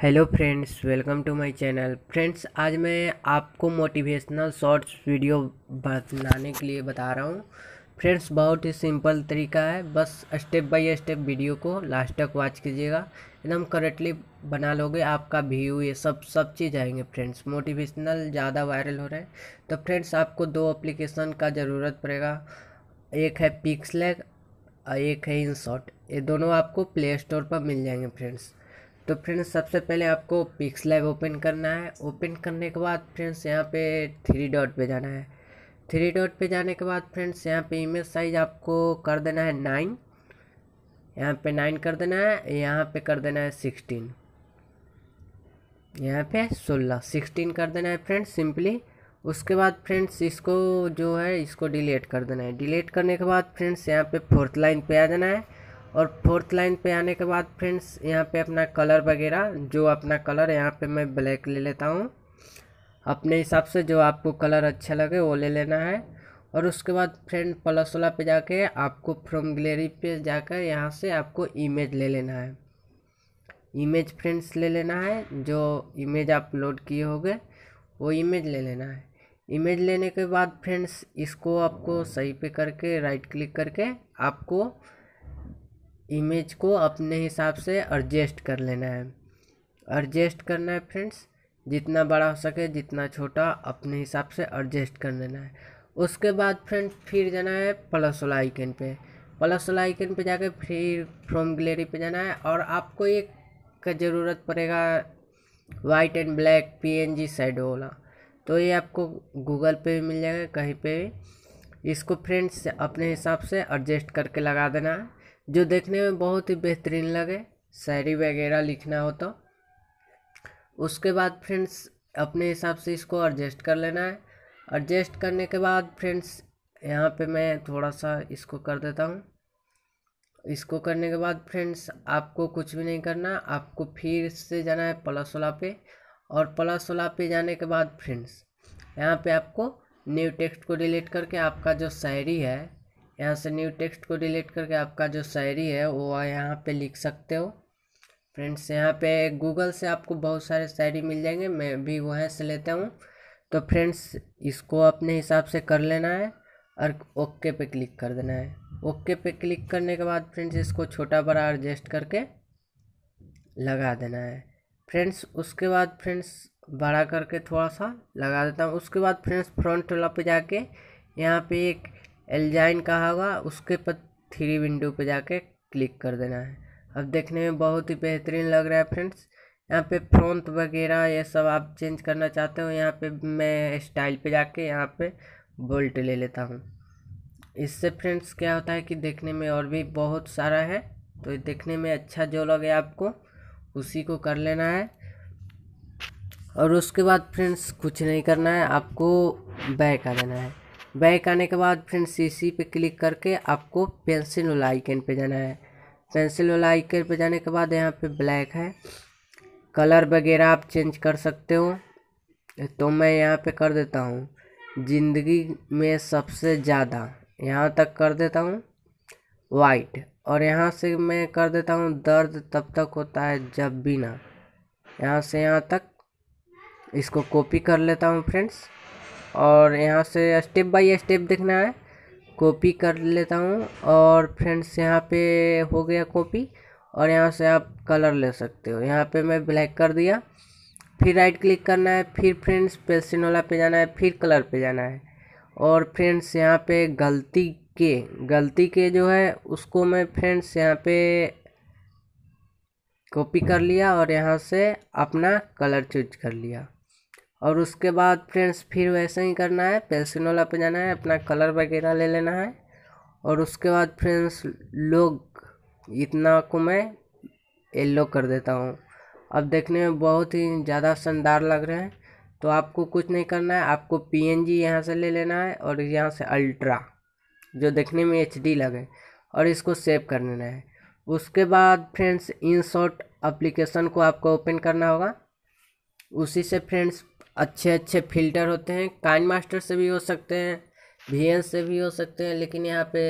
hello friends welcome to my channel friends आज मैं आपको मोटिवेशनल शॉर्ट्स वीडियो बनाने के लिए बता रहा हूँ फ्रेंड्स बहुत ही सिंपल तरीका है बस स्टेप बाय स्टेप वीडियो को लास्ट तक वॉच कीजिएगा एकदम करेक्टली बना लोगे आपका व्यू ये सब सब चीज़ आएंगे फ्रेंड्स मोटिवेशनल ज़्यादा वायरल हो रहे हैं तो फ्रेंड्स आपको दो अप्लीकेशन का ज़रूरत पड़ेगा एक है पिक्सलैग और एक है इन शॉर्ट ये दोनों आपको प्ले स्टोर पर मिल जाएंगे फ्रेंड्स तो फ्रेंड्स सबसे पहले आपको पिक्स लाइव ओपन करना है ओपन करने के बाद फ्रेंड्स यहाँ पे थ्री डॉट पे जाना है थ्री डॉट पे जाने के बाद फ्रेंड्स यहाँ पे इमेज साइज आपको कर देना है नाइन यहाँ पे नाइन कर देना है यहाँ पे कर देना है सिक्सटीन यहाँ पे सोलह सिक्सटीन कर देना है फ्रेंड्स सिंपली उसके बाद फ्रेंड्स इसको जो है इसको डिलीट कर देना है डिलीट करने के बाद फ्रेंड्स यहाँ पे फोर्थ लाइन पे आ जाना है और फोर्थ लाइन पे आने के बाद फ्रेंड्स यहाँ पे अपना कलर वगैरह जो अपना कलर यहाँ पे मैं ब्लैक ले लेता हूँ अपने हिसाब से जो आपको कलर अच्छा लगे वो ले लेना है और उसके बाद फ्रेंड प्लस वाला पे जाके आपको फ्रॉम गलेरी पे जाकर यहाँ से आपको इमेज ले लेना है इमेज फ्रेंड्स ले लेना है जो इमेज आप लोड किए होंगे वो इमेज ले लेना है इमेज लेने के बाद फ्रेंड्स इसको आपको सही पे करके राइट क्लिक करके आपको इमेज को अपने हिसाब से एडजस्ट कर लेना है एडजस्ट करना है फ्रेंड्स जितना बड़ा हो सके जितना छोटा अपने हिसाब से एडजस्ट कर लेना है उसके बाद फ्रेंड्स फिर जाना है प्लस वाला आइकन पे प्लस वाला आइकन पे जाकर फिर फ्रॉम गलेरी पे जाना है और आपको एक का ज़रूरत पड़ेगा white and black PNG side वाला तो ये आपको गूगल पे भी मिल जाएगा कहीं पे भी इसको फ्रेंड्स अपने हिसाब से एडजस्ट करके लगा देना है जो देखने में बहुत ही बेहतरीन लगे शायरी वगैरह लिखना हो तो उसके बाद फ्रेंड्स अपने हिसाब से इसको एडजस्ट कर लेना है एडजस्ट करने के बाद फ्रेंड्स यहाँ पे मैं थोड़ा सा इसको कर देता हूँ इसको करने के बाद फ्रेंड्स आपको कुछ भी नहीं करना आपको फिर से जाना है प्लस वाला पे और प्लस वाला पे जाने के बाद फ्रेंड्स यहाँ पे आपको न्यू टेक्स्ट को डिलीट करके आपका जो शायरी है यहाँ से न्यू टेक्स्ट को डिलीट करके आपका जो शायरी है वो यहाँ पे लिख सकते हो फ्रेंड्स यहाँ पे गूगल से आपको बहुत सारे शायरी मिल जाएंगे मैं भी वह से लेता हूँ तो फ्रेंड्स इसको अपने हिसाब से कर लेना है और ओके पे क्लिक कर देना है ओके पे क्लिक करने के बाद फ्रेंड्स इसको छोटा बड़ा एडजस्ट करके लगा देना है फ्रेंड्स उसके बाद फ्रेंड्स बड़ा करके थोड़ा सा लगा देता हूँ उसके बाद फ्रेंड्स फ्रंट वाला पे जाके यहाँ पे एक एलजाइन कहा होगा उसके पर थ्री विंडो पे जाके क्लिक कर देना है अब देखने में बहुत ही बेहतरीन लग रहा है फ्रेंड्स यहाँ पे फ्रंट वगैरह ये सब आप चेंज करना चाहते हो यहाँ पे मैं स्टाइल पे जाके यहाँ पे बोल्ट ले लेता हूँ इससे फ्रेंड्स क्या होता है कि देखने में और भी बहुत सारा है तो देखने में अच्छा जो लगे आपको उसी को कर लेना है और उसके बाद फ्रेंड्स कुछ नहीं करना है आपको बैक आ देना है बैक आने के बाद फ्रेंड्स सीसी पे क्लिक करके आपको पेंसिल वाला आइकन पे जाना है पेंसिल वाला आइकन पे जाने के बाद यहाँ पे ब्लैक है कलर वगैरह आप चेंज कर सकते हो तो मैं यहाँ पे कर देता हूँ ज़िंदगी में सबसे ज़्यादा यहाँ तक कर देता हूँ वाइट और यहाँ से मैं कर देता हूँ दर्द तब तक होता है जब भी ना यहाँ से यहाँ तक इसको कॉपी कर लेता हूँ फ्रेंड्स और यहाँ से स्टेप बाय स्टेप देखना है कॉपी कर लेता हूँ और फ्रेंड्स यहाँ पे हो गया कॉपी और यहाँ से आप कलर ले सकते हो यहाँ पे मैं ब्लैक कर दिया फिर राइट क्लिक करना है फिर फ्रेंड्स पेल्सिनोला पे जाना है फिर कलर पे जाना है और फ्रेंड्स यहाँ पे गलती के गलती के जो है उसको मैं फ्रेंड्स यहाँ पे कॉपी कर लिया और यहाँ से अपना कलर चूज कर लिया और उसके बाद फ्रेंड्स फिर वैसे ही करना है पेंसिल वाला पे जाना है अपना कलर वगैरह ले लेना है और उसके बाद फ्रेंड्स लोग इतना को मैं येल्लो कर देता हूँ अब देखने में बहुत ही ज़्यादा शानदार लग रहे हैं तो आपको कुछ नहीं करना है आपको पी एन जी यहाँ से ले लेना है और यहाँ से अल्ट्रा जो देखने में एच डी लगे और इसको सेव कर लेना है उसके बाद फ्रेंड्स इन शॉर्ट अप्लीकेशन को आपको ओपन करना होगा उसी से फ्रेंड्स अच्छे अच्छे फिल्टर होते हैं काइन मास्टर से भी हो सकते हैं वी से भी हो सकते हैं लेकिन यहाँ पे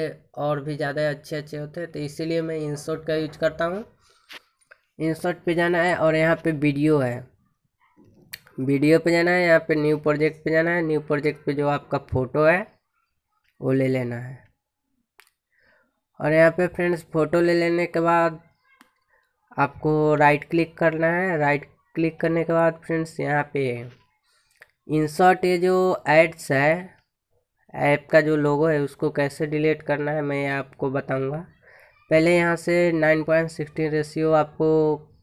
और भी ज़्यादा अच्छे अच्छे होते हैं तो इसीलिए मैं इंसर्ट का यूज करता हूँ इंसर्ट पे जाना है और यहाँ पे वीडियो है वीडियो पे जाना है यहाँ पे न्यू प्रोजेक्ट पे जाना है न्यू प्रोजेक्ट पे जो आपका फ़ोटो है वो ले लेना है और यहाँ पे फ्रेंड्स फ़ोटो ले लेने के बाद आपको राइट क्लिक करना है राइट क्लिक करने के बाद फ्रेंड्स यहाँ पे इन ये जो एड्स है ऐप का जो लोगो है उसको कैसे डिलीट करना है मैं आपको बताऊंगा पहले यहाँ से 9.16 रेशियो आपको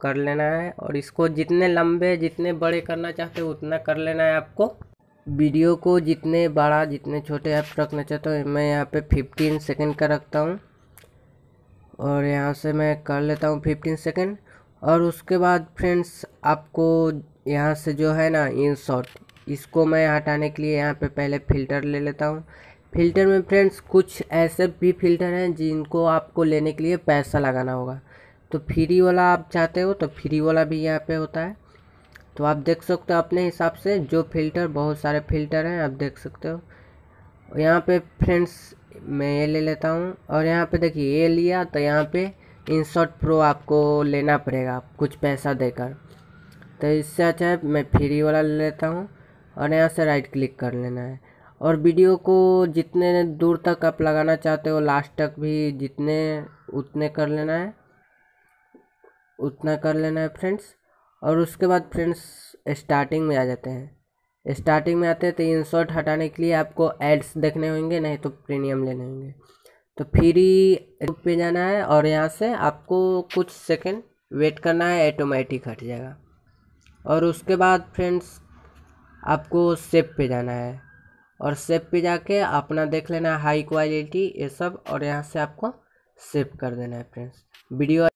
कर लेना है और इसको जितने लंबे जितने बड़े करना चाहते हो उतना कर लेना है आपको वीडियो को जितने बड़ा जितने छोटे आप रखना चाहते हो मैं यहाँ पे 15 सेकंड का रखता हूँ और यहाँ से मैं कर लेता हूँ फिफ्टीन सेकेंड और उसके बाद फ्रेंड्स आपको यहाँ से जो है ना इन शॉर्ट इसको मैं हटाने के लिए यहाँ पे पहले फ़िल्टर ले लेता हूँ फ़िल्टर में फ्रेंड्स कुछ ऐसे भी फ़िल्टर हैं जिनको आपको लेने के लिए पैसा लगाना होगा तो फ्री वाला आप चाहते हो तो फ्री वाला भी यहाँ पे होता है तो आप देख सकते हो अपने हिसाब से जो फ़िल्टर बहुत सारे फ़िल्टर हैं आप देख सकते हो यहाँ पे फ्रेंड्स मैं ये ले लेता हूँ और यहाँ पे देखिए ये लिया तो यहाँ पे इंसर्ट प्रो आपको लेना पड़ेगा कुछ पैसा देकर तो इससे अच्छा है मैं फ्री वाला ले लेता हूँ और यहाँ से राइट क्लिक कर लेना है और वीडियो को जितने दूर तक आप लगाना चाहते हो लास्ट तक भी जितने उतने कर लेना है उतना कर लेना है फ्रेंड्स और उसके बाद फ्रेंड्स स्टार्टिंग में आ जाते हैं स्टार्टिंग में आते हैं तो इंसर्ट हटाने के लिए आपको एड्स देखने होंगे नहीं तो प्रीमियम लेने होंगे तो फ्री पे जाना है और यहाँ से आपको कुछ सेकंड वेट करना है ऑटोमेटिक हट जाएगा और उसके बाद फ्रेंड्स आपको सेप पे जाना है और सेप पे जाके अपना देख लेना हाई क्वालिटी ये सब और यहाँ से आपको सेव कर देना है फ्रेंड्स वीडियो